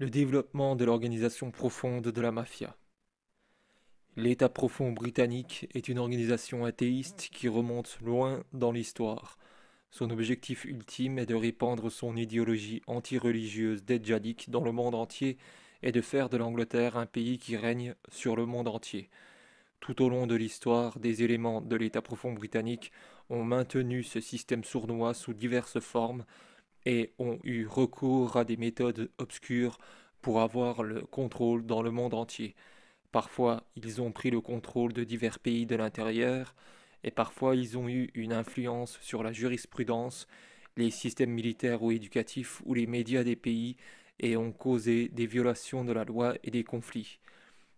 le développement de l'organisation profonde de la mafia. L'État profond britannique est une organisation athéiste qui remonte loin dans l'histoire. Son objectif ultime est de répandre son idéologie antireligieuse déjadique dans le monde entier et de faire de l'Angleterre un pays qui règne sur le monde entier. Tout au long de l'histoire, des éléments de l'État profond britannique ont maintenu ce système sournois sous diverses formes et ont eu recours à des méthodes obscures pour avoir le contrôle dans le monde entier. Parfois, ils ont pris le contrôle de divers pays de l'intérieur, et parfois ils ont eu une influence sur la jurisprudence, les systèmes militaires ou éducatifs ou les médias des pays, et ont causé des violations de la loi et des conflits.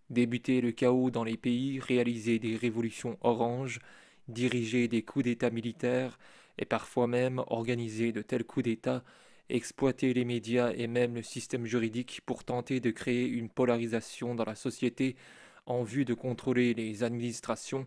Débuter le chaos dans les pays, réaliser des révolutions oranges, diriger des coups d'État militaires, et parfois même organiser de tels coups d'État, exploiter les médias et même le système juridique pour tenter de créer une polarisation dans la société en vue de contrôler les administrations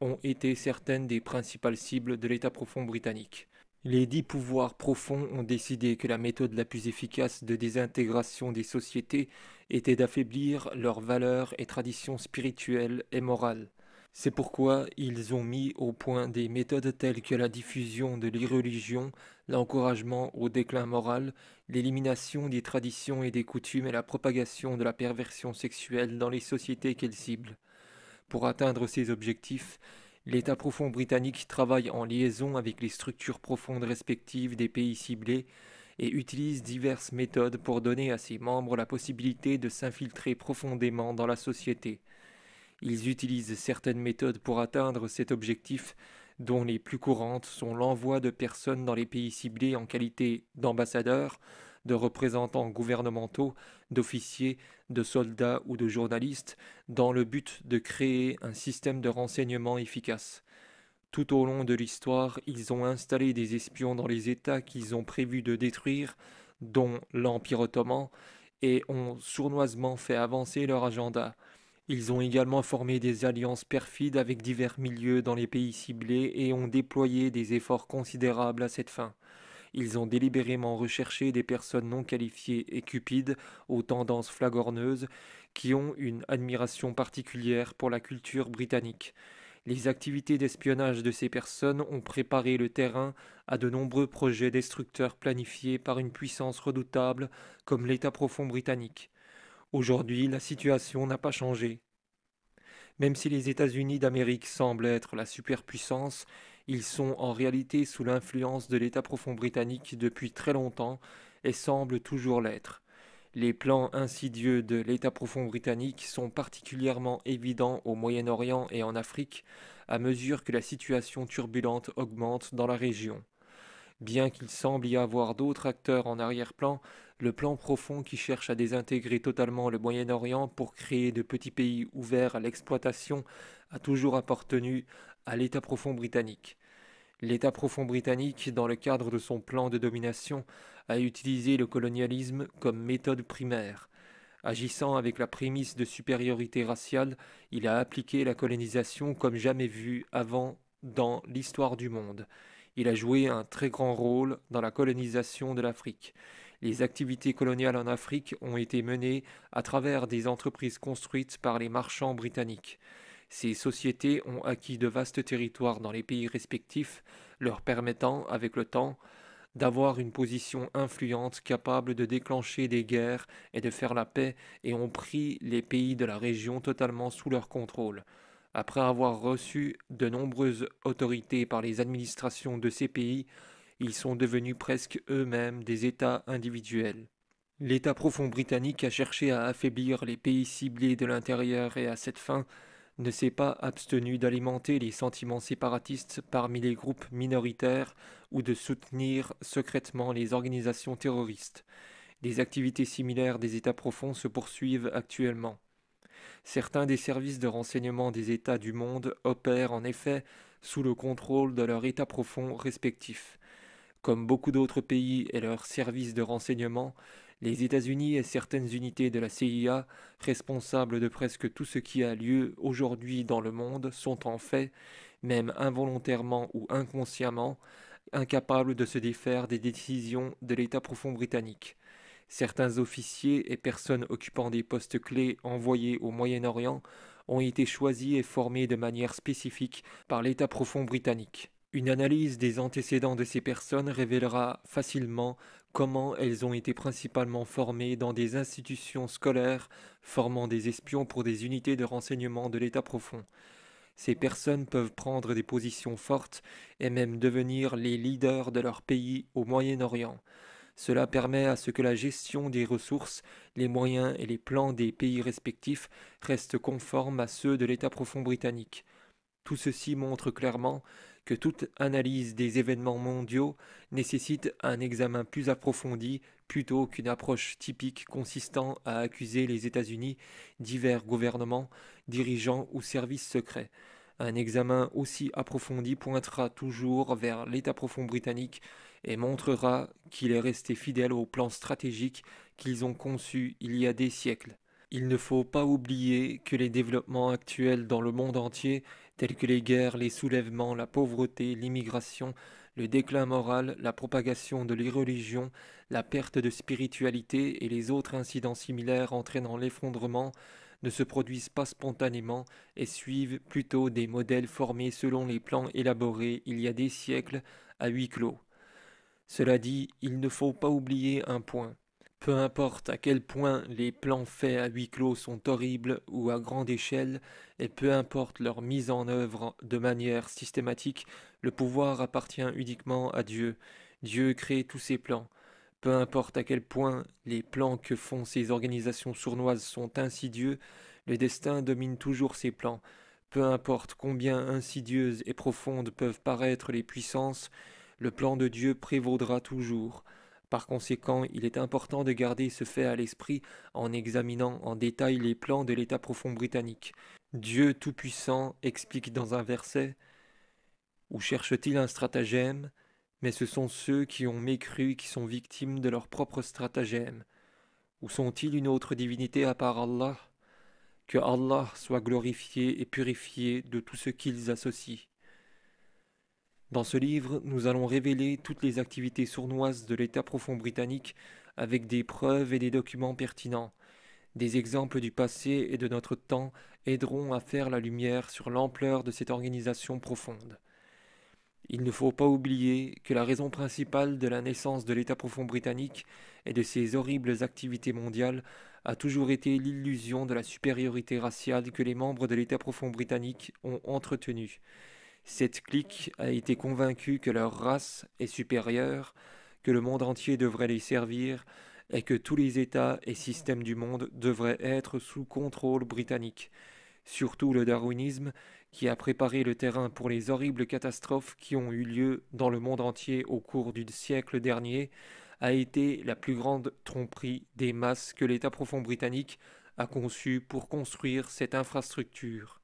ont été certaines des principales cibles de l'État profond britannique. Les dix pouvoirs profonds ont décidé que la méthode la plus efficace de désintégration des sociétés était d'affaiblir leurs valeurs et traditions spirituelles et morales. C'est pourquoi ils ont mis au point des méthodes telles que la diffusion de l'irreligion, l'encouragement au déclin moral, l'élimination des traditions et des coutumes et la propagation de la perversion sexuelle dans les sociétés qu'elles ciblent. Pour atteindre ces objectifs, l'État profond britannique travaille en liaison avec les structures profondes respectives des pays ciblés et utilise diverses méthodes pour donner à ses membres la possibilité de s'infiltrer profondément dans la société. Ils utilisent certaines méthodes pour atteindre cet objectif, dont les plus courantes sont l'envoi de personnes dans les pays ciblés en qualité d'ambassadeurs, de représentants gouvernementaux, d'officiers, de soldats ou de journalistes, dans le but de créer un système de renseignement efficace. Tout au long de l'histoire, ils ont installé des espions dans les États qu'ils ont prévu de détruire, dont l'Empire ottoman, et ont sournoisement fait avancer leur agenda. Ils ont également formé des alliances perfides avec divers milieux dans les pays ciblés et ont déployé des efforts considérables à cette fin. Ils ont délibérément recherché des personnes non qualifiées et cupides, aux tendances flagorneuses, qui ont une admiration particulière pour la culture britannique. Les activités d'espionnage de ces personnes ont préparé le terrain à de nombreux projets destructeurs planifiés par une puissance redoutable comme l'État profond britannique. Aujourd'hui, la situation n'a pas changé. Même si les États-Unis d'Amérique semblent être la superpuissance, ils sont en réalité sous l'influence de l'État profond britannique depuis très longtemps et semblent toujours l'être. Les plans insidieux de l'État profond britannique sont particulièrement évidents au Moyen-Orient et en Afrique à mesure que la situation turbulente augmente dans la région. Bien qu'il semble y avoir d'autres acteurs en arrière-plan, le plan profond qui cherche à désintégrer totalement le Moyen-Orient pour créer de petits pays ouverts à l'exploitation a toujours appartenu à l'État profond britannique. L'État profond britannique, dans le cadre de son plan de domination, a utilisé le colonialisme comme méthode primaire. Agissant avec la prémisse de supériorité raciale, il a appliqué la colonisation comme jamais vu avant dans l'histoire du monde. Il a joué un très grand rôle dans la colonisation de l'Afrique. Les activités coloniales en Afrique ont été menées à travers des entreprises construites par les marchands britanniques. Ces sociétés ont acquis de vastes territoires dans les pays respectifs, leur permettant, avec le temps, d'avoir une position influente capable de déclencher des guerres et de faire la paix et ont pris les pays de la région totalement sous leur contrôle. Après avoir reçu de nombreuses autorités par les administrations de ces pays, ils sont devenus presque eux-mêmes des États individuels. L'État profond britannique a cherché à affaiblir les pays ciblés de l'intérieur et à cette fin ne s'est pas abstenu d'alimenter les sentiments séparatistes parmi les groupes minoritaires ou de soutenir secrètement les organisations terroristes. Des activités similaires des États profonds se poursuivent actuellement. Certains des services de renseignement des États du monde opèrent en effet sous le contrôle de leur État profond respectif. Comme beaucoup d'autres pays et leurs services de renseignement, les États-Unis et certaines unités de la CIA, responsables de presque tout ce qui a lieu aujourd'hui dans le monde, sont en fait, même involontairement ou inconsciemment, incapables de se défaire des décisions de l'État profond britannique. Certains officiers et personnes occupant des postes clés envoyés au Moyen-Orient ont été choisis et formés de manière spécifique par l'État profond britannique. Une analyse des antécédents de ces personnes révélera facilement comment elles ont été principalement formées dans des institutions scolaires formant des espions pour des unités de renseignement de l'État profond. Ces personnes peuvent prendre des positions fortes et même devenir les leaders de leur pays au Moyen-Orient. Cela permet à ce que la gestion des ressources, les moyens et les plans des pays respectifs restent conformes à ceux de l'État profond britannique. Tout ceci montre clairement que toute analyse des événements mondiaux nécessite un examen plus approfondi plutôt qu'une approche typique consistant à accuser les États-Unis, divers gouvernements, dirigeants ou services secrets. Un examen aussi approfondi pointera toujours vers l'État profond britannique et montrera qu'il est resté fidèle au plan stratégique qu'ils ont conçu il y a des siècles. Il ne faut pas oublier que les développements actuels dans le monde entier, tels que les guerres, les soulèvements, la pauvreté, l'immigration, le déclin moral, la propagation de l'irreligion, la perte de spiritualité et les autres incidents similaires entraînant l'effondrement, ne se produisent pas spontanément et suivent plutôt des modèles formés selon les plans élaborés il y a des siècles à huis clos. Cela dit, il ne faut pas oublier un point. Peu importe à quel point les plans faits à huis clos sont horribles ou à grande échelle, et peu importe leur mise en œuvre de manière systématique, le pouvoir appartient uniquement à Dieu. Dieu crée tous ces plans. Peu importe à quel point les plans que font ces organisations sournoises sont insidieux, le destin domine toujours ces plans. Peu importe combien insidieuses et profondes peuvent paraître les puissances, le plan de Dieu prévaudra toujours. Par conséquent, il est important de garder ce fait à l'esprit en examinant en détail les plans de l'État profond britannique. Dieu Tout-Puissant explique dans un verset Où cherche-t-il un stratagème Mais ce sont ceux qui ont mécru qui sont victimes de leur propre stratagème. Où sont-ils une autre divinité à part Allah Que Allah soit glorifié et purifié de tout ce qu'ils associent. Dans ce livre, nous allons révéler toutes les activités sournoises de l'État profond britannique avec des preuves et des documents pertinents. Des exemples du passé et de notre temps aideront à faire la lumière sur l'ampleur de cette organisation profonde. Il ne faut pas oublier que la raison principale de la naissance de l'État profond britannique et de ses horribles activités mondiales a toujours été l'illusion de la supériorité raciale que les membres de l'État profond britannique ont entretenue. Cette clique a été convaincue que leur race est supérieure, que le monde entier devrait les servir et que tous les États et systèmes du monde devraient être sous contrôle britannique, surtout le darwinisme qui a préparé le terrain pour les horribles catastrophes qui ont eu lieu dans le monde entier au cours du siècle dernier, a été la plus grande tromperie des masses que l'État profond britannique a conçue pour construire cette infrastructure.